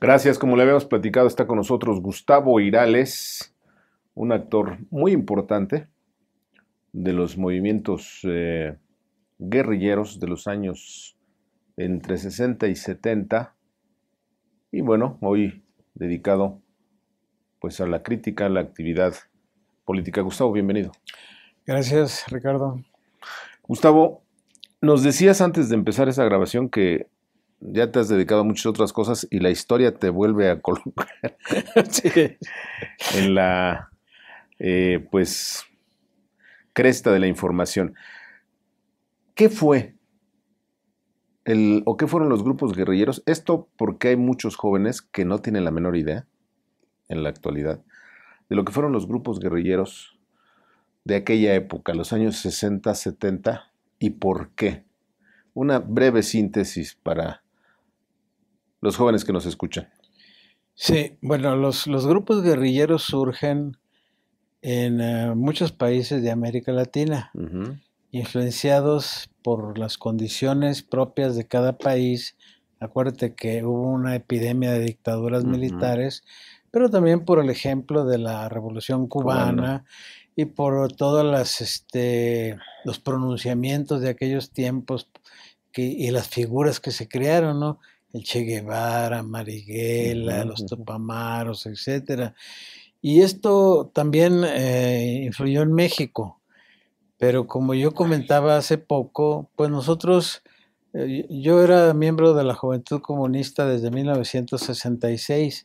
Gracias, como le habíamos platicado, está con nosotros Gustavo Irales, un actor muy importante de los movimientos eh, guerrilleros de los años entre 60 y 70. Y bueno, hoy dedicado pues a la crítica, a la actividad política. Gustavo, bienvenido. Gracias, Ricardo. Gustavo, nos decías antes de empezar esa grabación que ya te has dedicado a muchas otras cosas y la historia te vuelve a colocar en la, eh, pues, cresta de la información. ¿Qué fue el, o qué fueron los grupos guerrilleros? Esto porque hay muchos jóvenes que no tienen la menor idea en la actualidad de lo que fueron los grupos guerrilleros de aquella época, los años 60, 70 y por qué. Una breve síntesis para los jóvenes que nos escuchan? Sí, bueno, los, grupos guerrilleros surgen en eh, muchos países de América Latina, influenciados por las condiciones propias de cada país. Acuérdate que hubo una epidemia de dictaduras militares, pero también por el ejemplo de la Revolución Cubana, y por todos las, este, los pronunciamientos de aquellos tiempos y las figuras que se crearon, ¿no? el Che Guevara, Marighella, los Topamaros, etc. Y esto también eh, influyó en México, pero como yo comentaba hace poco, pues nosotros, eh, yo era miembro de la Juventud Comunista desde 1966,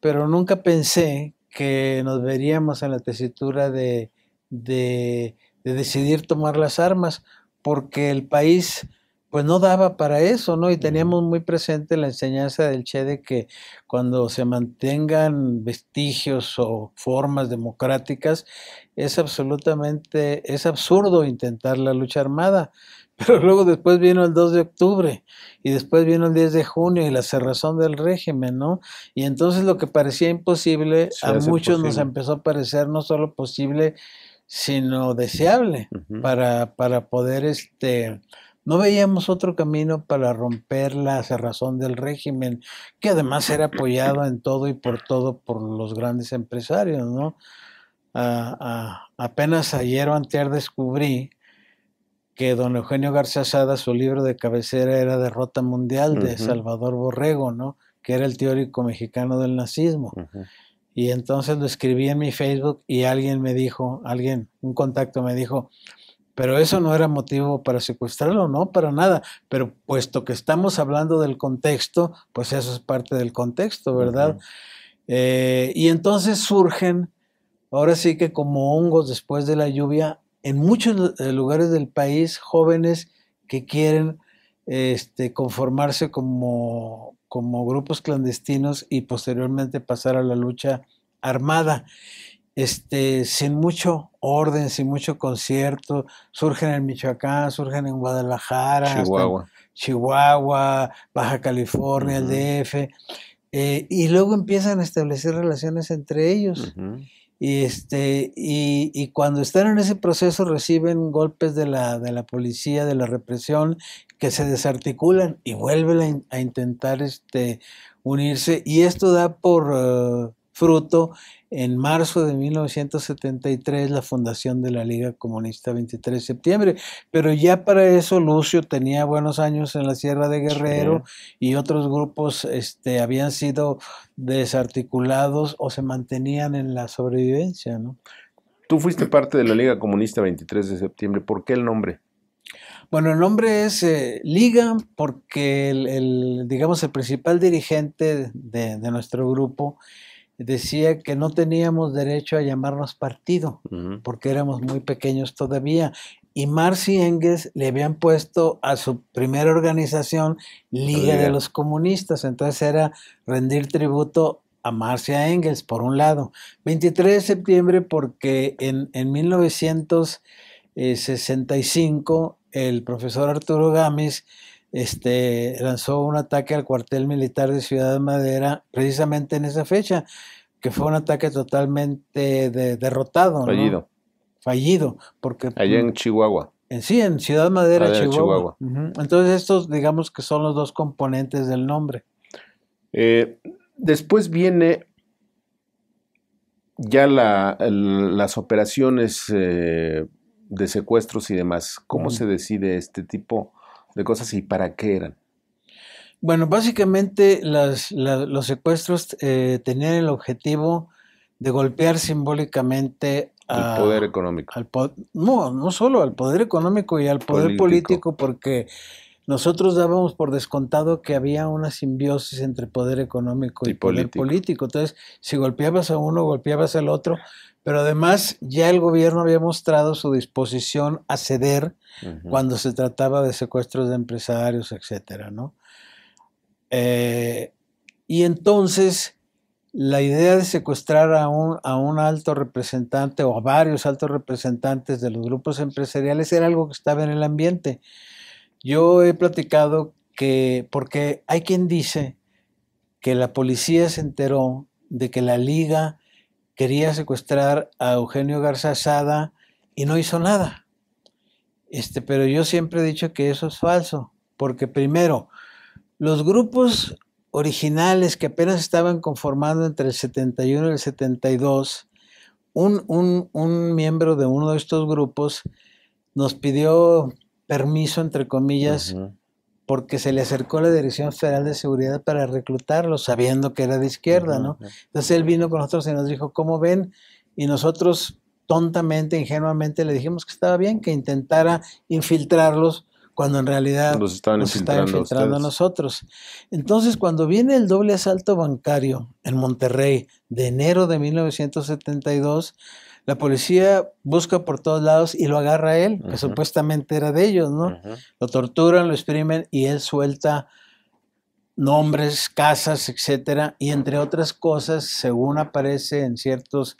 pero nunca pensé que nos veríamos en la tesitura de, de decidir tomar las armas, porque el país pues no daba para eso, ¿no? Y teníamos muy presente la enseñanza del Che de que cuando se mantengan vestigios o formas democráticas, es absolutamente, es absurdo intentar la lucha armada. Pero luego después vino el 2 de octubre y después vino el 10 de junio y la cerrazón del régimen, ¿no? Y entonces lo que parecía imposible a muchos nos empezó a parecer no solo posible, sino deseable para, para poder este no veíamos otro camino para romper la cerrazón del régimen, que además era apoyado en todo y por todo por los grandes empresarios, ¿no? Ah, ah, apenas ayer o antear descubrí que don Eugenio García Sada, su libro de cabecera era Derrota Mundial de Salvador Borrego, ¿no? Que era el teórico mexicano del nazismo. Y entonces lo escribí en mi Facebook y alguien me dijo, alguien, un contacto me dijo, pero eso no era motivo para secuestrarlo, no, para nada. Pero puesto que estamos hablando del contexto, pues eso es parte del contexto, ¿verdad? Eh, y entonces surgen, ahora sí que como hongos después de la lluvia, en muchos eh, lugares del país, jóvenes que quieren este, conformarse como, como grupos clandestinos y posteriormente pasar a la lucha armada este, sin mucho orden, sin mucho concierto, surgen en Michoacán, surgen en Guadalajara, Chihuahua, Baja California, DF, eh, y luego empiezan a establecer relaciones entre ellos. Y, este, y, cuando están en ese proceso reciben golpes de la, policía, de la represión, que se desarticulan y vuelven a, intentar este, unirse. Y esto da por, eh, fruto en marzo de 1973 la fundación de la Liga Comunista 23 de septiembre. Pero ya para eso Lucio tenía buenos años en la Sierra de Guerrero y otros grupos este, habían sido desarticulados o se mantenían en la sobrevivencia. Tú fuiste parte de la Liga Comunista 23 de septiembre. ¿Por qué el nombre? Bueno, el nombre es eh, Liga porque el, digamos, el principal dirigente de, de nuestro grupo decía que no teníamos derecho a llamarnos partido, porque éramos muy pequeños todavía. Y Marx y Engels le habían puesto a su primera organización Liga de los Comunistas, entonces era rendir tributo a Marcia Engels, por un lado. 23 de septiembre porque en, en 1965 eh, el profesor Arturo Gámez este, lanzó un ataque al cuartel militar de Ciudad Madera precisamente en esa fecha, que fue un ataque totalmente derrotado. Fallido. Fallido, porque... Allá en mm, Chihuahua. En sí, en Ciudad Madera, Chihuahua. Entonces estos digamos que son los dos componentes del nombre. Eh, después viene ya la, las operaciones eh, de secuestros y demás. ¿Cómo se decide este tipo de cosas y para qué eran? Bueno, básicamente las, los secuestros eh, tenían el objetivo de golpear simbólicamente al poder económico. no, no solo al poder económico y al poder político porque nosotros dábamos por descontado que había una simbiosis entre poder económico y, poder político. Entonces, si golpeabas a uno, golpeabas al otro, pero además ya el gobierno había mostrado su disposición a ceder cuando se trataba de secuestros de empresarios, etcétera, eh, y entonces la idea de secuestrar a un alto representante o a varios altos representantes de los grupos empresariales era algo que estaba en el ambiente. Yo he platicado que, porque hay quien dice que la policía se enteró de que la liga quería secuestrar a Eugenio Garza Sada y no hizo nada. Este, pero yo siempre he dicho que eso es falso, porque primero, los grupos originales que apenas estaban conformando entre el 71 y el 72, un, un miembro de uno de estos grupos nos pidió permiso, entre comillas, porque se le acercó la Dirección Federal de Seguridad para reclutarlo, sabiendo que era de izquierda, ¿no? Entonces él vino con nosotros y nos dijo, ¿cómo ven? Y nosotros tontamente, ingenuamente, le dijimos que estaba bien, que intentara infiltrarlos cuando en realidad nos están infiltrando a, nosotros. Entonces, cuando viene el doble asalto bancario en Monterrey de enero de 1972, la policía busca por todos lados y lo agarra a él, que supuestamente era de ellos, ¿no? Lo torturan, lo exprimen y él suelta nombres, casas, etcétera, y entre otras cosas, según aparece en ciertos...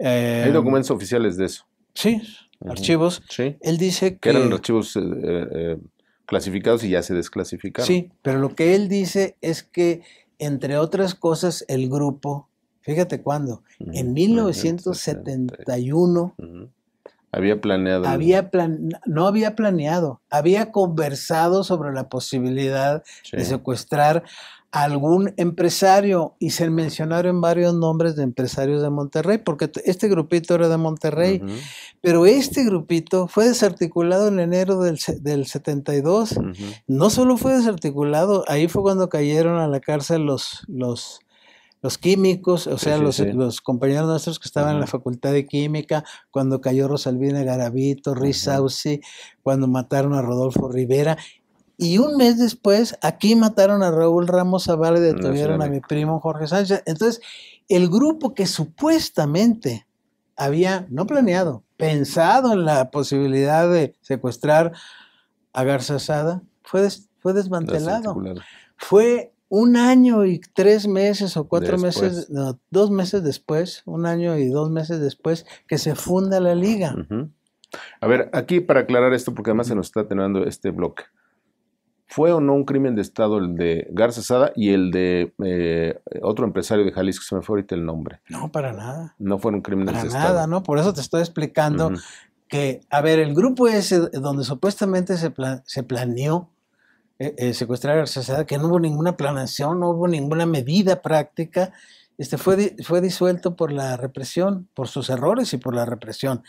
Hay eh, documentos oficiales de eso. Sí, archivos. Él dice que... Eran archivos eh, eh, clasificados y ya se desclasificaron. Sí, pero lo que él dice es que, entre otras cosas, el grupo, fíjate cuándo, en 1971 había planeado. Había plan no había planeado, había conversado sobre la posibilidad de secuestrar a algún empresario y se mencionaron varios nombres de empresarios de Monterrey, porque este grupito era de Monterrey, pero este grupito fue desarticulado en enero del, del 72. No solo fue desarticulado, ahí fue cuando cayeron a la cárcel los, los los químicos, o sea, los, compañeros nuestros que estaban en la Facultad de Química, cuando cayó Rosalvina Garavito, Riz cuando mataron a Rodolfo Rivera. Y un mes después, aquí mataron a Raúl Ramos Zavala y mm, detuvieron a mi primo Jorge Sánchez. Entonces, el grupo que supuestamente había, no planeado, pensado en la posibilidad de secuestrar a Garza Sada, fue, fue desmantelado. Fue un año y tres meses o cuatro meses, no, dos meses después, un año y dos meses después que se funda la liga. A ver, aquí para aclarar esto, porque además se nos está teniendo este bloque. ¿Fue o no un crimen de Estado el de Garza Sada y el de eh, otro empresario de Jalisco? Se me fue ahorita el nombre. No, para nada. No fueron crímenes crimen de Estado. Para nada, ¿no? Por eso te estoy explicando que, a ver, el grupo ese donde supuestamente se, se planeó eh, eh, secuestrar a sociedad, que no hubo ninguna planeación, no hubo ninguna medida práctica. Este fue, fue disuelto por la represión, por sus errores y por la represión.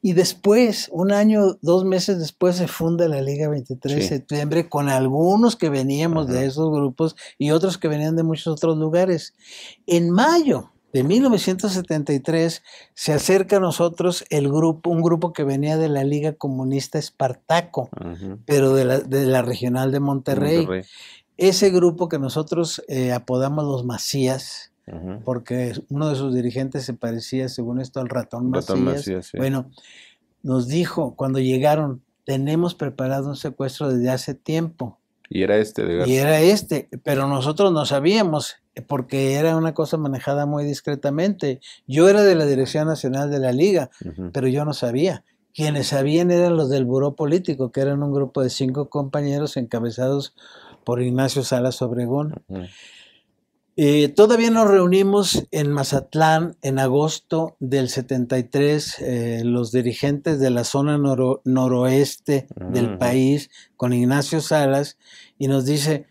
Y después, un año, dos meses después, se funda la Liga 23 de septiembre con algunos que veníamos de esos grupos y otros que venían de muchos otros lugares. En mayo de 1973 se acerca a nosotros el grupo, un grupo que venía de la Liga Comunista Espartaco, pero de la, regional de Monterrey. Ese grupo que nosotros eh, apodamos los Macías, porque uno de sus dirigentes se parecía, según esto, al ratón Macías. Bueno, nos dijo cuando llegaron, tenemos preparado un secuestro desde hace tiempo. Y era este, Y era este, pero nosotros no sabíamos porque era una cosa manejada muy discretamente. Yo era de la Dirección Nacional de la Liga, pero yo no sabía. Quienes sabían eran los del Buró Político, que eran un grupo de cinco compañeros encabezados por Ignacio Salas Obregón. Y eh, todavía nos reunimos en Mazatlán en agosto del 73, eh, los dirigentes de la zona noroeste del país, con Ignacio Salas, y nos dice,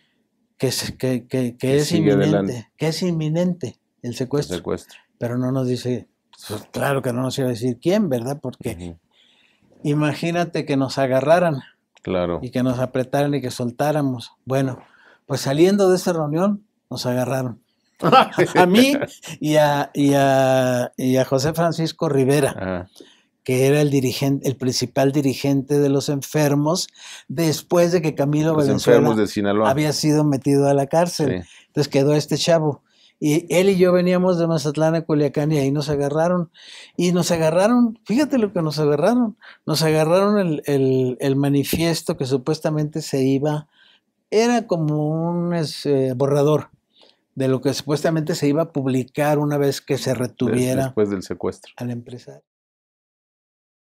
que es, que, que, es inminente, que es inminente el secuestro, Pero no nos dice, pues, claro que no nos iba a decir quién, ¿verdad? Porque imagínate que nos agarraran. Claro. Y que nos apretaran y que soltáramos. Bueno, pues saliendo de esa reunión, nos agarraron. a mí y a, y a, y a José Francisco Rivera que era el, dirigente, el principal dirigente de los enfermos, después de que Camilo Valenzuela había sido metido a la cárcel. Entonces quedó este chavo. Y él y yo veníamos de Mazatlán a Culiacán y ahí nos agarraron. Y nos agarraron, fíjate lo que nos agarraron. Nos agarraron el, manifiesto que supuestamente se iba, era como un este, borrador de lo que supuestamente se iba a publicar una vez que se retuviera. del secuestro. Al empresario.